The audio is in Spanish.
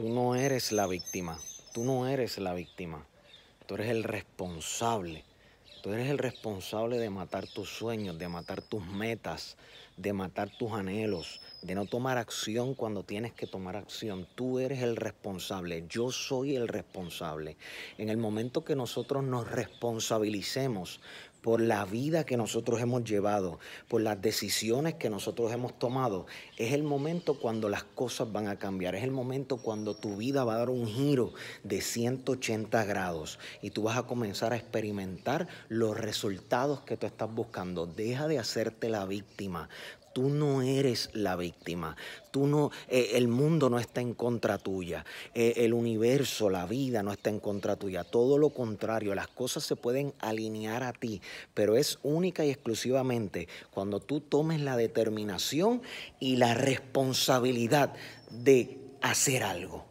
tú no eres la víctima, tú no eres la víctima, tú eres el responsable. Tú eres el responsable de matar tus sueños, de matar tus metas, de matar tus anhelos, de no tomar acción cuando tienes que tomar acción. Tú eres el responsable, yo soy el responsable. En el momento que nosotros nos responsabilicemos por la vida que nosotros hemos llevado, por las decisiones que nosotros hemos tomado. Es el momento cuando las cosas van a cambiar, es el momento cuando tu vida va a dar un giro de 180 grados y tú vas a comenzar a experimentar los resultados que tú estás buscando. Deja de hacerte la víctima. Tú no eres la víctima. Tú no, eh, el mundo no está en contra tuya. Eh, el universo, la vida no está en contra tuya. Todo lo contrario, las cosas se pueden alinear a ti, pero es única y exclusivamente cuando tú tomes la determinación y la responsabilidad de hacer algo.